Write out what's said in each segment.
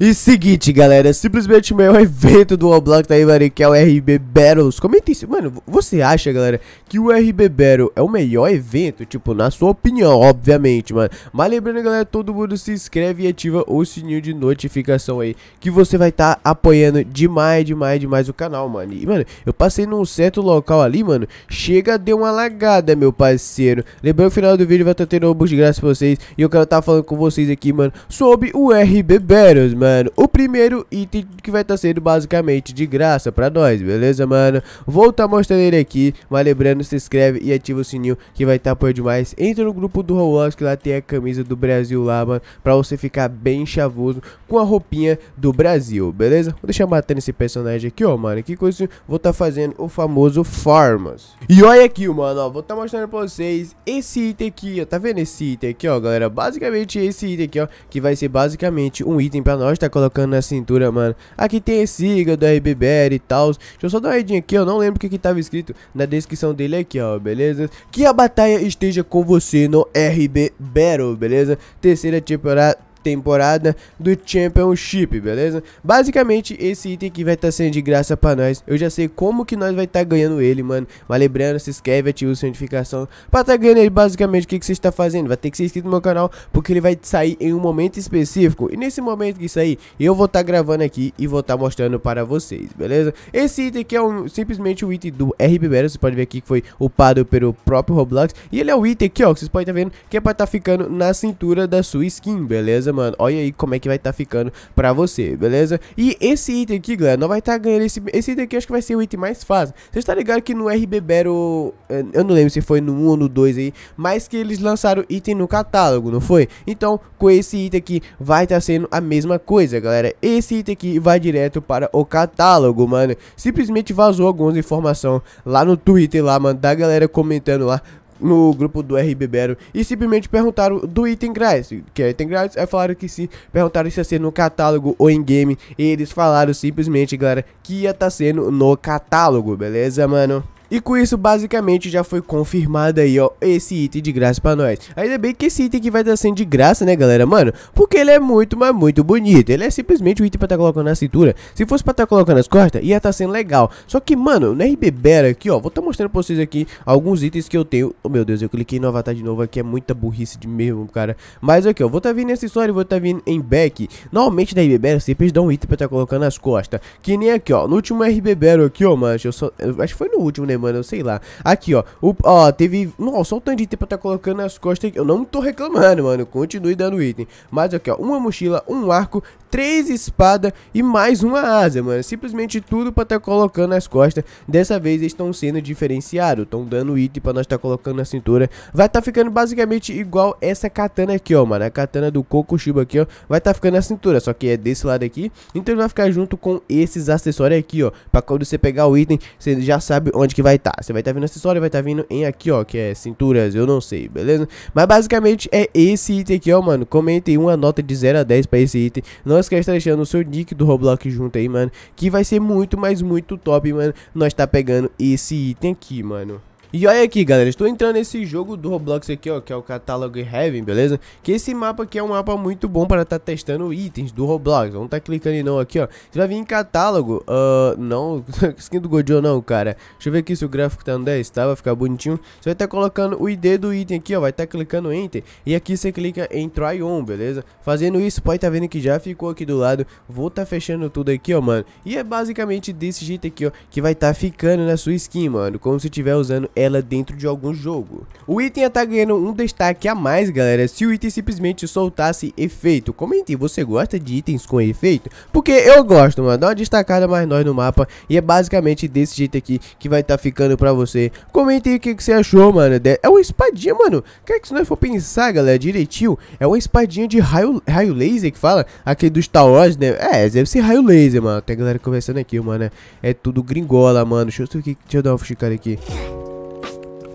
E seguinte, galera, simplesmente o maior evento do Roblox aí, mano, que é o RB Battles. Comentem se, mano, você acha, galera, que o RB Battle é o melhor evento? Tipo, na sua opinião, obviamente, mano. Mas lembrando, galera, todo mundo se inscreve e ativa o sininho de notificação aí, que você vai estar tá apoiando demais, demais, demais o canal, mano. E, mano, eu passei num certo local ali, mano, chega, deu uma lagada, meu parceiro. Lembrando, no final do vídeo vai estar tá tendo um bug de graça pra vocês, e eu quero estar tá falando com vocês aqui, mano, sobre o RB Battles, mano mano, o primeiro item que vai estar tá sendo basicamente de graça pra nós, beleza, mano? Vou estar tá mostrando ele aqui, mas lembrando, se inscreve e ativa o sininho que vai estar tá por demais. Entra no grupo do Roblox que lá tem a camisa do Brasil lá, mano, pra você ficar bem chavoso com a roupinha do Brasil, beleza? Vou deixar matando esse personagem aqui, ó, mano, que coisa vou estar tá fazendo o famoso Farmas. E olha aqui, mano, ó, vou estar tá mostrando pra vocês esse item aqui, ó, tá vendo esse item aqui, ó, galera? Basicamente esse item aqui, ó, que vai ser basicamente um item pra nós tá colocando na cintura, mano. Aqui tem esse siga do RBBR e tal. Deixa eu só dar uma olhadinha aqui, eu não lembro o que que tava escrito na descrição dele aqui, ó, beleza? Que a batalha esteja com você no RB Battle, beleza? Terceira temporada temporada do Championship, beleza? Basicamente, esse item aqui vai estar tá sendo de graça pra nós. Eu já sei como que nós vai estar tá ganhando ele, mano. Mas lembrando, se inscreve, ativa de notificação. Pra estar tá ganhando ele, basicamente, o que, que você está fazendo? Vai ter que ser inscrito no meu canal, porque ele vai sair em um momento específico. E nesse momento que sair, eu vou estar tá gravando aqui e vou estar tá mostrando para vocês, beleza? Esse item aqui é um, simplesmente o um item do RB Battle. Você pode ver aqui que foi upado pelo próprio Roblox. E ele é o item aqui, ó, que vocês podem estar tá vendo, que é pra estar ficando na cintura da sua skin, beleza? beleza, mano? Olha aí como é que vai estar tá ficando pra você, beleza? E esse item aqui, galera, não vai estar tá ganhando esse, esse item aqui, acho que vai ser o item mais fácil. Vocês tá ligado que no RB Battle, eh, eu não lembro se foi no 1 ou no 2 aí, mas que eles lançaram item no catálogo, não foi? Então, com esse item aqui, vai estar tá sendo a mesma coisa, galera. Esse item aqui vai direto para o catálogo, mano. Simplesmente vazou algumas informações lá no Twitter, lá, mano, da galera comentando lá no grupo do RB e simplesmente perguntaram do item grátis, que é item grátis, aí falaram que sim, perguntaram se ia ser no catálogo ou em game, e eles falaram simplesmente, galera, que ia estar tá sendo no catálogo, beleza, mano? E com isso, basicamente, já foi confirmado aí, ó, esse item de graça pra nós. Ainda bem que esse item aqui vai estar sendo de graça, né, galera, mano? Porque ele é muito, mas muito bonito. Ele é simplesmente um item pra estar tá colocando na cintura. Se fosse pra estar tá colocando nas costas, ia estar tá sendo legal. Só que, mano, RB RBBera aqui, ó, vou estar mostrando pra vocês aqui alguns itens que eu tenho. Oh, meu Deus, eu cliquei no avatar de novo aqui, é muita burrice de mesmo, cara. Mas aqui, ó, vou estar vindo nesse história vou estar vindo em back. Normalmente na RBBera sempre dá um item pra estar colocando nas costas. Que nem aqui, ó, no último RBBera aqui, ó, mano, eu só... Acho que foi no último, né, mano, eu sei lá. Aqui, ó, o, ó, teve, nossa, só um tanto de tempo tá colocando nas costas, eu não tô reclamando, mano, continue dando item. Mas aqui, ó, uma mochila, um arco, três espadas e mais uma asa, mano. Simplesmente tudo pra tá colocando nas costas. Dessa vez eles estão sendo diferenciados. Estão dando item pra nós tá colocando na cintura. Vai tá ficando basicamente igual essa katana aqui, ó, mano. A katana do chiba aqui, ó. Vai tá ficando na cintura, só que é desse lado aqui. Então ele vai ficar junto com esses acessórios aqui, ó. Pra quando você pegar o item, você já sabe onde que vai estar. Tá. Você vai estar tá vindo acessório, vai estar tá vindo em aqui, ó, que é cinturas, eu não sei, beleza? Mas basicamente é esse item aqui, ó, mano. Comentem uma nota de 0 a 10 pra esse item. Não nós que está deixando o seu nick do Roblox junto aí, mano. Que vai ser muito, mas muito top, mano. Nós tá pegando esse item aqui, mano. E olha aqui, galera, estou entrando nesse jogo do Roblox aqui, ó, que é o Catalog Heaven, beleza? Que esse mapa aqui é um mapa muito bom para estar tá testando itens do Roblox. Vamos tá clicando em não aqui, ó. Você vai vir em catálogo, uh, não, skin do Gojo não, cara. Deixa eu ver aqui se o gráfico tá no 10, tá? Vai ficar bonitinho. Você vai estar tá colocando o ID do item aqui, ó, vai estar tá clicando Enter. E aqui você clica em Try On, beleza? Fazendo isso, pode tá vendo que já ficou aqui do lado. Vou tá fechando tudo aqui, ó, mano. E é basicamente desse jeito aqui, ó, que vai tá ficando na sua skin, mano. Como se estiver usando ela dentro de algum jogo. O item ia tá ganhando um destaque a mais, galera, se o item simplesmente soltasse efeito. Comente, você gosta de itens com efeito? Porque eu gosto, mano. Dá uma destacada mais nós no mapa e é basicamente desse jeito aqui que vai estar tá ficando pra você. Comente aí o que, que você achou, mano. É uma espadinha, mano. Quer que se nós for pensar, galera, direitinho, é uma espadinha de raio, raio laser que fala? Aquele dos Star Wars, né? É, deve ser raio laser, mano. Tem galera conversando aqui, mano. É tudo gringola, mano. Deixa eu, deixa eu dar uma fuxicada aqui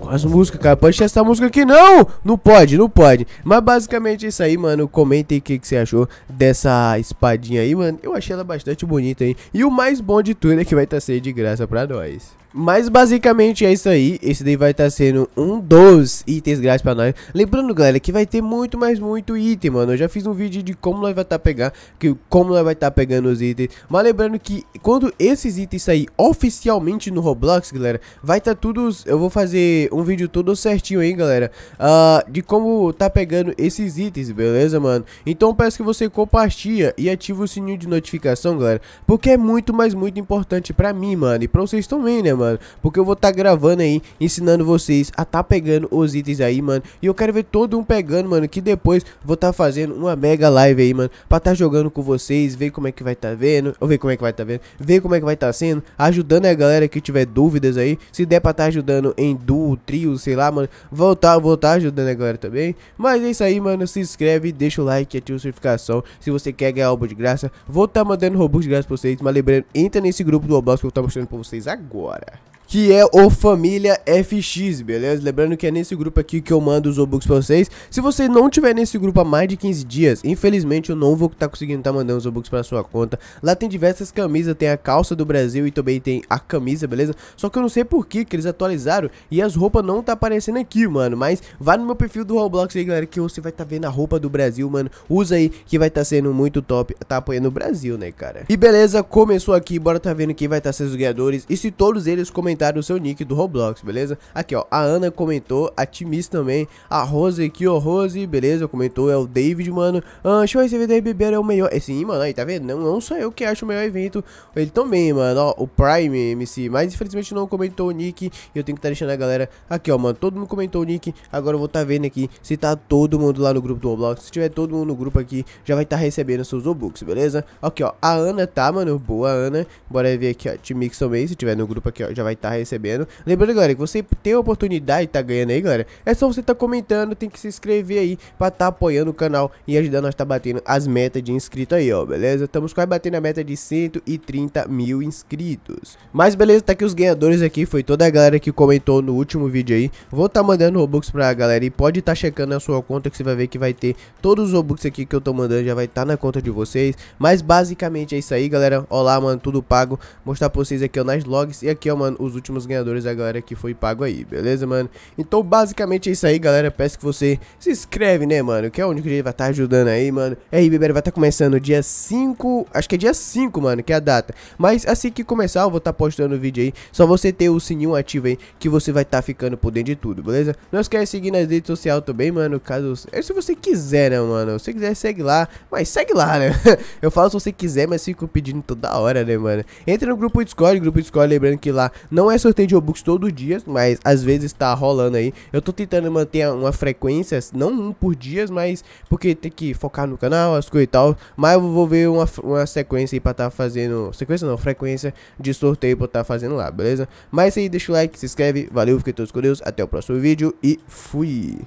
as músicas, cara. Pode essa música aqui, não! Não pode, não pode. Mas basicamente é isso aí, mano. aí o que, que você achou dessa espadinha aí, mano. Eu achei ela bastante bonita, hein? E o mais bom de tudo é que vai estar tá sendo de graça pra nós. Mas basicamente é isso aí, esse daí vai estar tá sendo um dos itens grátis pra nós Lembrando galera que vai ter muito, mais muito item mano, eu já fiz um vídeo de como nós vai estar tá pegando, que, como nós vai estar tá pegando os itens Mas lembrando que quando esses itens sair oficialmente no Roblox galera, vai estar tá tudo, eu vou fazer um vídeo todo certinho aí galera uh, De como tá pegando esses itens, beleza mano? Então peço que você compartilha e ative o sininho de notificação galera Porque é muito, mais muito importante pra mim mano, e pra vocês também né mano mano. Porque eu vou estar tá gravando aí, ensinando vocês a tá pegando os itens aí, mano. E eu quero ver todo um pegando, mano. Que depois vou estar tá fazendo uma mega live aí, mano. Pra tá jogando com vocês, ver como é que vai tá vendo. Ou ver como é que vai tá vendo. Ver como é que vai tá sendo. Ajudando a galera que tiver dúvidas aí. Se der pra tá ajudando em duo, trio, sei lá, mano. Voltar, tá, voltar tá ajudando a galera também. Mas é isso aí, mano. Se inscreve, deixa o like, ativa a notificação. Se você quer ganhar robô de graça, vou tá mandando robôs de graça pra vocês. Mas lembrando, entra nesse grupo do Roblox que eu vou tá mostrando pra vocês agora que é o Família FX, beleza? Lembrando que é nesse grupo aqui que eu mando os Obux pra vocês. Se você não tiver nesse grupo há mais de 15 dias, infelizmente eu não vou estar tá conseguindo estar tá mandando os Obux pra sua conta. Lá tem diversas camisas, tem a calça do Brasil e também tem a camisa, beleza? Só que eu não sei por que que eles atualizaram e as roupas não tá aparecendo aqui, mano. Mas vai no meu perfil do Roblox aí, galera, que você vai estar tá vendo a roupa do Brasil, mano. Usa aí que vai estar tá sendo muito top, tá apoiando o Brasil, né, cara? E beleza, começou aqui, bora tá vendo quem vai estar tá sendo os ganhadores. E se todos eles comentarem comentar o seu nick do Roblox, beleza? Aqui, ó, a Ana comentou, a Timis também, a Rose aqui, ó, Rose, beleza? Comentou, é o David, mano. Ah, show, esse vídeo aí, beber é o melhor. é sim, mano, aí, tá vendo? Não, não sou eu que acho o melhor evento. Ele também, mano, ó, o Prime MC. Mas, infelizmente, não comentou o nick. E eu tenho que estar tá deixando a galera aqui, ó, mano. Todo mundo comentou o nick. Agora eu vou estar tá vendo aqui se tá todo mundo lá no grupo do Roblox. Se tiver todo mundo no grupo aqui, já vai estar tá recebendo seus Robux, beleza? Aqui, ó, a Ana tá, mano. Boa, Ana. Bora ver aqui, ó, Timix também. Se tiver no grupo aqui, ó, já vai estar tá tá recebendo. Lembrando, galera, que você tem a oportunidade de tá ganhando aí, galera. É só você tá comentando, tem que se inscrever aí pra tá apoiando o canal e ajudando nós tá batendo as metas de inscrito aí, ó, beleza? Estamos quase batendo a meta de 130 mil inscritos. Mas beleza, tá aqui os ganhadores aqui, foi toda a galera que comentou no último vídeo aí. Vou tá mandando Robux pra galera e pode tá checando a sua conta que você vai ver que vai ter todos os Robux aqui que eu tô mandando já vai estar tá na conta de vocês. Mas basicamente é isso aí, galera. Olá, mano, tudo pago. Mostrar pra vocês aqui, ó, nas logs e aqui, ó, mano, os últimos ganhadores da é galera que foi pago aí, beleza, mano? Então, basicamente é isso aí, galera. Peço que você se inscreve, né, mano? Que é onde que vai estar tá ajudando aí, mano. É aí bebê vai estar tá começando dia 5, acho que é dia 5, mano, que é a data. Mas assim que começar, eu vou estar tá postando o vídeo aí. Só você ter o sininho ativo aí, que você vai estar tá ficando por dentro de tudo, beleza? Não esquece de seguir nas redes sociais também, mano. Caso. É, se você quiser, né, mano? Se você quiser, segue lá. Mas segue lá, né? eu falo se você quiser, mas fico pedindo toda hora, né, mano? Entra no grupo Discord, grupo Discord, lembrando que lá não não é sorteio de Robux todo dia, mas às vezes tá rolando aí. Eu tô tentando manter uma frequência, não um por dias, mas porque tem que focar no canal, as coisas e tal. Mas eu vou ver uma, uma sequência aí pra tá fazendo. Sequência não, frequência de sorteio pra tá fazendo lá, beleza? Mas é aí, deixa o like, se inscreve. Valeu, fiquem todos com Deus. Até o próximo vídeo e fui!